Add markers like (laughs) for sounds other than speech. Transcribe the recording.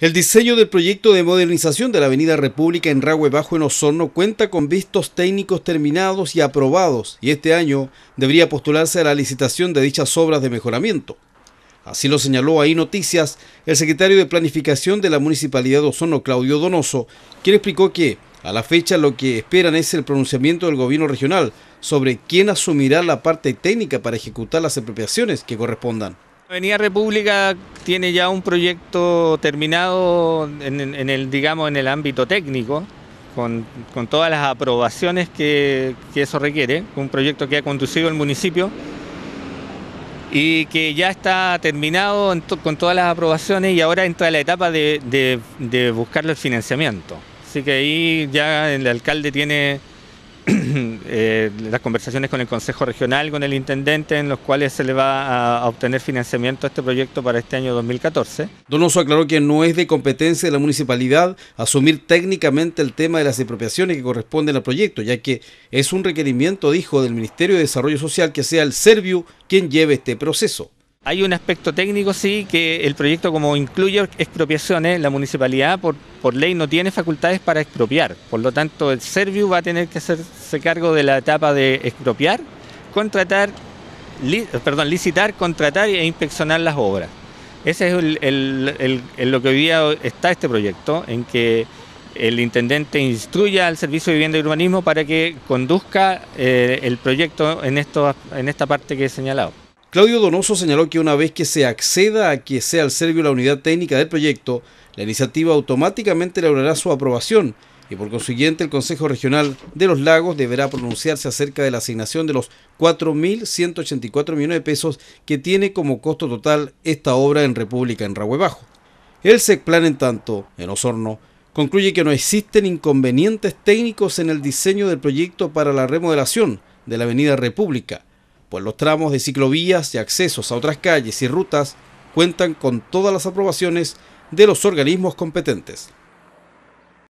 El diseño del proyecto de modernización de la Avenida República en Ragüe Bajo en Osorno cuenta con vistos técnicos terminados y aprobados y este año debería postularse a la licitación de dichas obras de mejoramiento. Así lo señaló ahí Noticias el secretario de Planificación de la Municipalidad de Osorno, Claudio Donoso, quien explicó que a la fecha lo que esperan es el pronunciamiento del gobierno regional sobre quién asumirá la parte técnica para ejecutar las apropiaciones que correspondan. Avenida República tiene ya un proyecto terminado en, el, digamos, en el ámbito técnico, con, todas las aprobaciones que, eso requiere, un proyecto que ha conducido el municipio y que ya está terminado con todas las aprobaciones y ahora entra la etapa de, de buscarle el financiamiento. Así que ahí ya el alcalde tiene (laughs) Eh, las conversaciones con el Consejo Regional, con el Intendente, en los cuales se le va a, obtener financiamiento a este proyecto para este año 2014. Donoso aclaró que no es de competencia de la municipalidad asumir técnicamente el tema de las expropiaciones que corresponden al proyecto, ya que es un requerimiento, dijo, del Ministerio de Desarrollo Social que sea el Serviu quien lleve este proceso. Hay un aspecto técnico, sí, que el proyecto como incluye expropiaciones, la municipalidad por, ley no tiene facultades para expropiar. Por lo tanto, el Serviu va a tener que hacerse cargo de la etapa de expropiar, contratar, perdón, licitar, contratar e inspeccionar las obras. Ese es el, lo que hoy día está este proyecto, en que el intendente instruya al Servicio de Vivienda y Urbanismo para que conduzca eh, el proyecto en, esto, en esta parte que he señalado. Claudio Donoso señaló que una vez que se acceda a que sea el servicio la unidad técnica del proyecto, la iniciativa automáticamente logrará su aprobación y por consiguiente el Consejo Regional de los Lagos deberá pronunciarse acerca de la asignación de los 4.184 millones de pesos que tiene como costo total esta obra en República en Rahue Bajo. El Plan en tanto, en Osorno, concluye que no existen inconvenientes técnicos en el diseño del proyecto para la remodelación de la Avenida República, pues los tramos de ciclovías y accesos a otras calles y rutas cuentan con todas las aprobaciones de los organismos competentes.